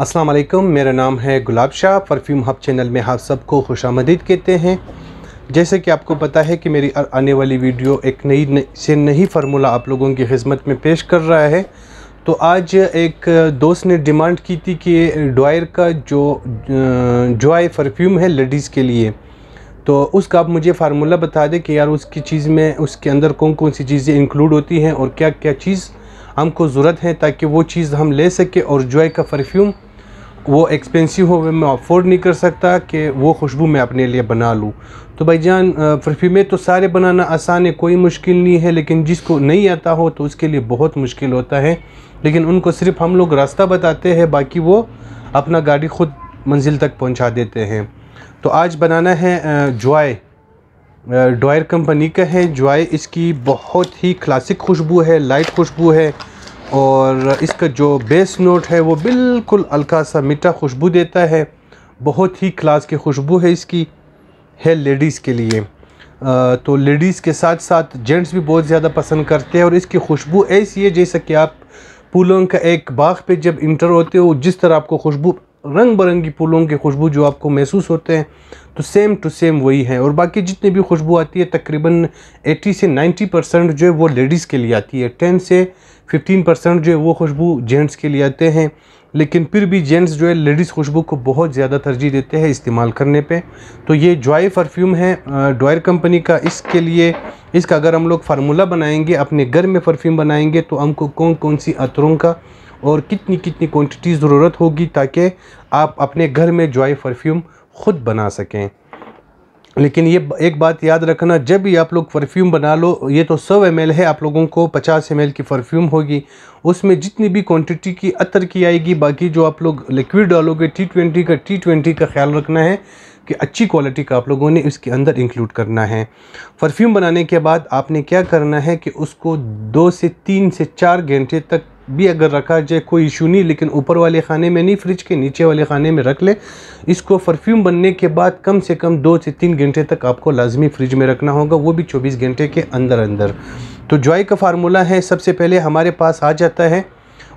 अस्सलाम वालेकुम मेरा नाम है Gulab Shah perfume hub channel में आप सब सबको खुश आमदीद कहते हैं जैसे कि आपको पता है कि मेरी आने वाली वीडियो एक नई से नई फार्मूला आप लोगों की खिदमत में पेश कर रहा है तो आज एक दोस्त ने डिमांड की थी कि डॉयर का जो जॉय परफ्यूम है लेडीज़ के लिए तो उसका आप मुझे फार्मूला बता दें कि यार उसकी चीज़ में उसके अंदर कौन कौन सी चीज़ें इंक्लूड होती हैं और क्या क्या चीज़ हमको ज़रूरत है ताकि वो चीज़ हम ले सके और जॉय का परफ्यूम वो एक्सपेंसिव हो मैं अफोर्ड नहीं कर सकता कि वो खुशबू मैं अपने लिए बना लूँ तो भाई जान परफ्यूमें तो सारे बनाना आसान है कोई मुश्किल नहीं है लेकिन जिसको नहीं आता हो तो उसके लिए बहुत मुश्किल होता है लेकिन उनको सिर्फ हम लोग रास्ता बताते हैं बाकी वो अपना गाड़ी खुद मंजिल तक पहुँचा देते हैं तो आज बनाना है जॉय डॉयर कंपनी का है जॉय इसकी बहुत ही क्लासिक खुशबू है लाइट खुशबू है और इसका जो बेस नोट है वो बिल्कुल हल्का सा मीठा खुशबू देता है बहुत ही क्लास की खुशबू है इसकी है लेडीज़ के लिए आ, तो लेडीज़ के साथ साथ जेंट्स भी बहुत ज़्यादा पसंद करते हैं और इसकी खुशबू ऐसी है जैसा कि आप फूलों का एक बाग पे जब इंटर होते हो जिस तरह आपको खुशबू रंग बिरंगी फूलों की खुशबू जो आपको महसूस होते हैं तो सेम टू सेम वही है और बाकी जितनी भी खुशबू आती है तकरीबन 80 से 90 परसेंट जो है वो लेडीज़ के लिए आती है 10 से 15 परसेंट जो है वो खुशबू जेंट्स के लिए आते हैं लेकिन फिर भी जेंट्स जो है लेडीज़ खुशबू को बहुत ज़्यादा तरजीह देते हैं इस्तेमाल करने पर तो ये जॉय परफ्यूम है डॉयर कंपनी का इसके लिए इसका अगर हम लोग फार्मूला बनाएंगे अपने घर में परफ्यूम बनाएंगे तो हमको कौन कौन सी अतरों का और कितनी कितनी क्वांटिटी ज़रूरत होगी ताकि आप अपने घर में जॉय परफ्यूम ख़ुद बना सकें लेकिन ये एक बात याद रखना जब भी आप लोग परफ्यूम बना लो ये तो सौ एम है आप लोगों को पचास एम की परफ्यूम होगी उसमें जितनी भी क्वांटिटी की अतर की आएगी बाकी जो आप लोग लिक्विड डालोगे टी ट्वेंटी का टी ट्वेंटी का ख्याल रखना है कि अच्छी क्वालिटी का आप लोगों ने इसके अंदर इंक्लूड करना है परफ्यूम बनाने के बाद आपने क्या करना है कि उसको दो से तीन से चार घंटे तक भी अगर रखा जाए कोई इशू नहीं लेकिन ऊपर वाले खाने में नहीं फ्रिज के नीचे वाले खाने में रख ले इसको परफ्यूम बनने के बाद कम से कम दो से तीन घंटे तक आपको लाजमी फ्रिज में रखना होगा वो भी चौबीस घंटे के अंदर अंदर तो जॉय का फार्मूला है सबसे पहले हमारे पास आ जाता है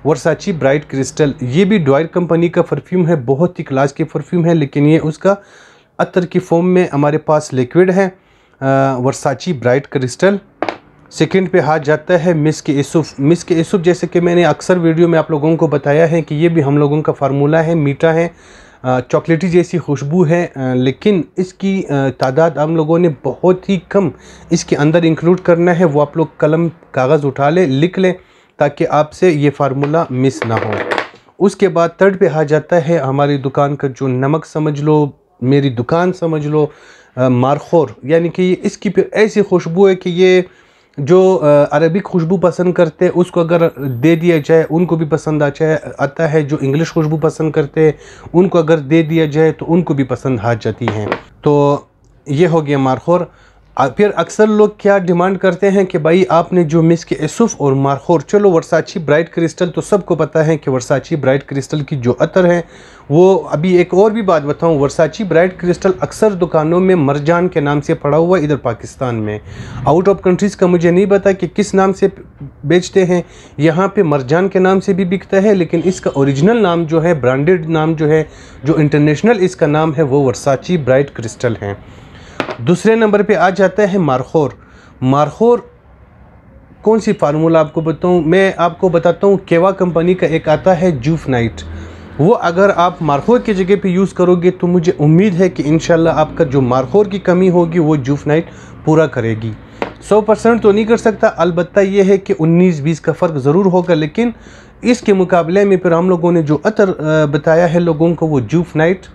वर्साची ब्राइट क्रिस्टल ये भी डॉयर कंपनी का परफ्यूम है बहुत ही क्लास के परफ्यूम है लेकिन ये उसका अतर की फॉर्म में हमारे पास लिक्विड है वर्साची ब्राइट क्रिस्टल सेकंड पे हाथ जाता है मिस के यूसुफ मिस के यूसुफ जैसे कि मैंने अक्सर वीडियो में आप लोगों को बताया है कि ये भी हम लोगों का फार्मूला है मीठा है चॉकलेटी जैसी खुशबू है लेकिन इसकी तादाद हम लोगों ने बहुत ही कम इसके अंदर इंक्लूड करना है वो आप लोग कलम कागज़ उठा लें लिख लें ताकि आपसे ये फार्मूला मिस ना हो उसके बाद थर्ड पे आ जाता है हमारी दुकान का जो नमक समझ लो मेरी दुकान समझ लो मारखोर यानी कि इसकी फिर ऐसी खुशबू है कि ये जो अरबी खुशबू पसंद करते उसको अगर दे दिया जाए उनको भी पसंद आ जाए आता है जो इंग्लिश खुशबू पसंद करते उनको अगर दे दिया जाए तो उनको भी पसंद आ जाती हैं तो ये हो गया मारखोर फिर अक्सर लोग क्या डिमांड करते हैं कि भाई आपने जो मिस के एसुफ और मारखोर चलो वर्साची ब्राइट क्रिस्टल तो सबको पता है कि वर्साची ब्राइट क्रिस्टल की जो अतर है वो अभी एक और भी बात बताऊं वर्साची ब्राइट क्रिस्टल अक्सर दुकानों में मरजान के नाम से पड़ा हुआ इधर पाकिस्तान में आउट ऑफ कंट्रीज़ का मुझे नहीं पता कि किस नाम से बेचते हैं यहाँ पर मरजान के नाम से भी बिकता है लेकिन इसका औरिजिनल नाम जो है ब्रांडेड नाम जो है जो इंटरनेशनल इसका नाम है वो वर्साची ब्राइट क्रिस्टल है दूसरे नंबर पे आ जाता है मारखोर मारखोर कौन सी फार्मूला आपको बताऊँ मैं आपको बताता हूँ केवा कंपनी का एक आता है जूफ नाइट वो अगर आप मारखोर की जगह पे यूज़ करोगे तो मुझे उम्मीद है कि इन आपका जो मारखोर की कमी होगी वो जूफ नाइट पूरा करेगी सौ परसेंट तो नहीं कर सकता अलबत्त ये है कि उन्नीस बीस का फ़र्क ज़रूर होगा लेकिन इसके मुकाबले में फिर हम लोगों ने जो अतर बताया है लोगों को वो जूफ नाइट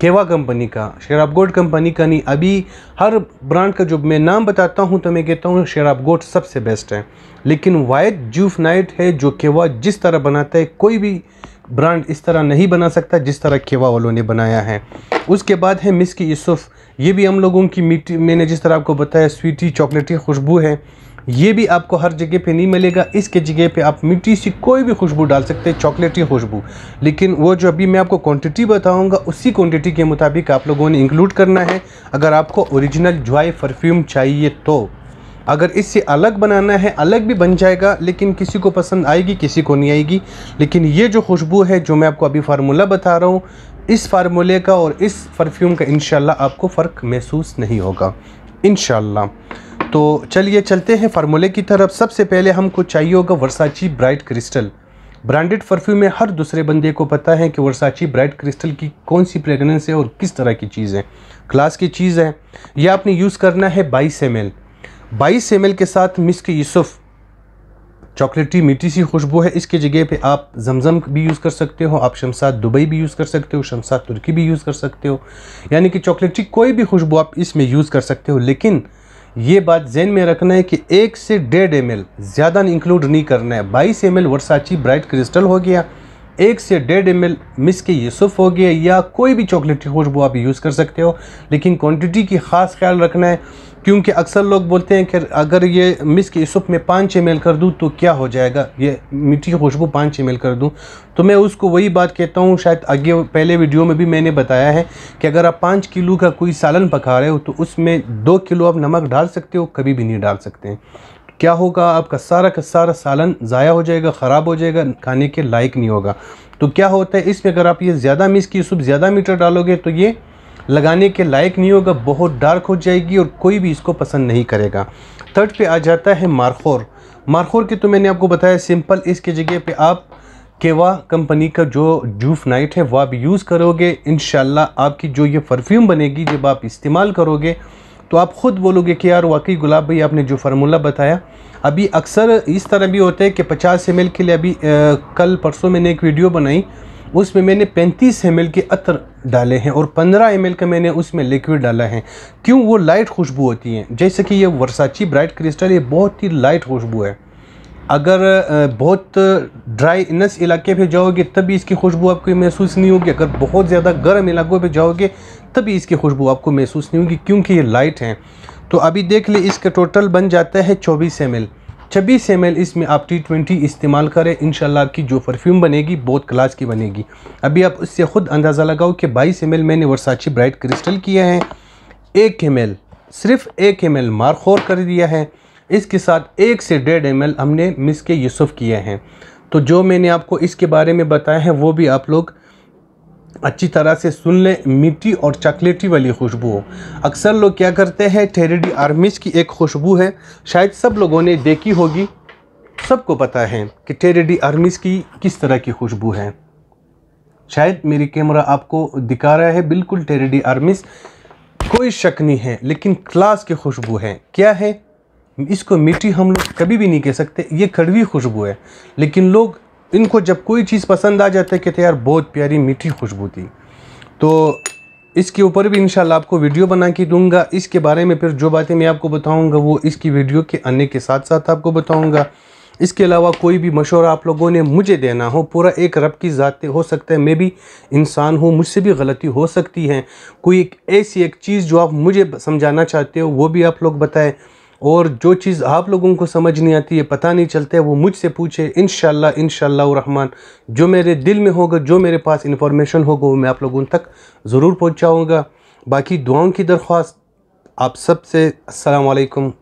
केवा कंपनी का शराब गोट कंपनी का नहीं अभी हर ब्रांड का जो मैं नाम बताता हूँ तो मैं कहता हूँ शराब गोट सबसे बेस्ट है लेकिन वायद जूफ नाइट है जो केवा जिस तरह बनाता है कोई भी ब्रांड इस तरह नहीं बना सकता जिस तरह केवा वालों ने बनाया है उसके बाद है मिस की यूसुफ़ ये भी हम लोगों की मीठी मैंने जिस तरह आपको बताया स्वीटी चॉकलेटी खुशबू है ये भी आपको हर जगह पे नहीं मिलेगा इसके जगह पे आप मिट्टी सी कोई भी खुशबू डाल सकते हैं चॉकलेटी खुशबू लेकिन वो जो अभी मैं आपको क्वांटिटी बताऊंगा उसी क्वांटिटी के मुताबिक आप लोगों ने इंक्लूड करना है अगर आपको ओरिजिनल जॉय परफ्यूम चाहिए तो अगर इससे अलग बनाना है अलग भी बन जाएगा लेकिन किसी को पसंद आएगी किसी को नहीं आएगी लेकिन ये जो खुशबू है जो मैं आपको अभी फार्मूला बता रहा हूँ इस फार्मूले का और इस परफ्यूम का इन आपको फ़र्क महसूस नहीं होगा इन तो चलिए चलते हैं फार्मूले की तरफ सबसे पहले हमको चाहिए होगा Versace Bright Crystal branded perfume में हर दूसरे बंदे को पता है कि वर्साची ब्राइट क्रिस्टल की कौन सी फ्रेगनेंस है और किस तरह की चीज़ है क्लास की चीज़ है यह आपने यूज़ करना है बाईस एम एल बाईस एम के साथ मिस्क यूसुफ़ चॉकलेटी मीठी सी खुशबू है इसके जगह पे आप जमजम भी यूज़ कर सकते हो आप शमसाद दुबई भी यूज़ कर सकते हो शमसाद तुर्की भी यूज़ कर सकते हो यानी कि चॉकलेटी कोई भी खुशबू आप इसमें यूज़ कर सकते हो लेकिन ये बात जहन में रखना है कि एक से डेढ़ एम ज़्यादा इंक्लूड नहीं करना है बाईस M L Versace Bright Crystal हो गया एक से डेढ़ एम एल मिस के यूसुफ हो गया या कोई भी चॉकलेट खुशबू आप यूज़ कर सकते हो लेकिन क्वांटिटी की ख़ास ख्याल रखना है क्योंकि अक्सर लोग बोलते हैं कि अगर ये मिस की सुप में पाँच एम कर दूँ तो क्या हो जाएगा ये मीठी खुशबू पाँच मेल कर दूँ तो मैं उसको वही बात कहता हूँ शायद आगे पहले वीडियो में भी मैंने बताया है कि अगर आप पाँच किलो का कोई सालन पका रहे हो तो उसमें दो किलो आप नमक डाल सकते हो कभी भी नहीं डाल सकते हैं क्या होगा आपका सारा का सारा सालन ज़ाया हो जाएगा ख़राब हो जाएगा खाने के लायक नहीं होगा तो क्या होता है इसमें अगर आप ये ज़्यादा मिस की सुप ज़्यादा मीटर डालोगे तो ये लगाने के लायक नहीं होगा बहुत डार्क हो जाएगी और कोई भी इसको पसंद नहीं करेगा थर्ड पे आ जाता है मारखोर मारखोर के तो मैंने आपको बताया सिंपल इसके जगह पे आप केवा कंपनी का जो जूफ नाइट है वह आप यूज़ करोगे इन आपकी जो ये परफ्यूम बनेगी जब आप इस्तेमाल करोगे तो आप ख़ुद बोलोगे कि यार वाकई गुलाब भाई आपने जो फार्मूला बताया अभी अक्सर इस तरह भी होता है कि 50 एम के लिए अभी आ, कल परसों मैंने एक वीडियो बनाई उसमें मैंने 35 एम के अतर डाले हैं और 15 एम का मैंने उसमें लिक्विड डाला है क्यों वो लाइट खुशबू होती है जैसे कि ये वर्साची ब्राइट क्रिस्टल ये बहुत ही लाइट खुशबू है अगर बहुत ड्राई इनस इलाके पे जाओगे तभी इसकी खुशबू आपको महसूस नहीं होगी अगर बहुत ज़्यादा गर्म इलाकों पे जाओगे तभी इसकी खुशबू आपको महसूस नहीं होगी क्योंकि ये लाइट हैं तो अभी देख ले इसका टोटल बन जाता है चौबीस एम छब्बीस एम इसमें आप टी ट्वेंटी इस्तेमाल करें इन आपकी जो परफ्यूम बनेगी बहुत क्लास की बनेगी अभी आप उससे ख़ुद अंदाज़ा लगाओ कि बाईस एम मैंने वर्साची ब्राइट क्रिस्टल किया है एक एम सिर्फ एक एम एल मारखोर कर दिया है इसके साथ एक से डेढ़ एम हमने मिस के यूसुफ़ किए हैं तो जो मैंने आपको इसके बारे में बताया है वो भी आप लोग अच्छी तरह से सुन लें मीठी और चॉकलेटी वाली खुशबू अक्सर लोग क्या करते हैं टेरेडी आर्मिश की एक खुशबू है शायद सब लोगों ने देखी होगी सबको पता है कि टेरेडी आर्मिश की किस तरह की खुशबू है शायद मेरी कैमरा आपको दिखा रहा है बिल्कुल टेरेडी आर्मिश कोई शक नहीं है लेकिन क्लास की खुशबू है क्या है इसको मीठी हम लोग कभी भी नहीं कह सकते ये कड़वी खुशबू है लेकिन लोग इनको जब कोई चीज़ पसंद आ जाती है कहते यार बहुत प्यारी मीठी खुशबू थी तो इसके ऊपर भी इंशाल्लाह आपको वीडियो बना के दूंगा इसके बारे में फिर जो बातें मैं आपको बताऊंगा वो इसकी वीडियो के आने के साथ साथ आपको बताऊंगा इसके अलावा कोई भी मशवरा आप लोगों ने मुझे देना हो पूरा एक रब की ज़ात हो सकता है मैं भी इंसान हूँ मुझसे भी गलती हो सकती है कोई एक ऐसी एक चीज़ जो आप मुझे समझाना चाहते हो वो भी आप लोग बताएं और जो चीज़ आप लोगों को समझ नहीं आती है पता नहीं चलता है वो मुझसे पूछे इन शहमान जो मेरे दिल में होगा जो मेरे पास इन्फॉर्मेशन होगा वो मैं आप लोगों तक ज़रूर पहुँचाऊँगा बाकी दुआओं की दरख्वास्त आप सबसे असलकम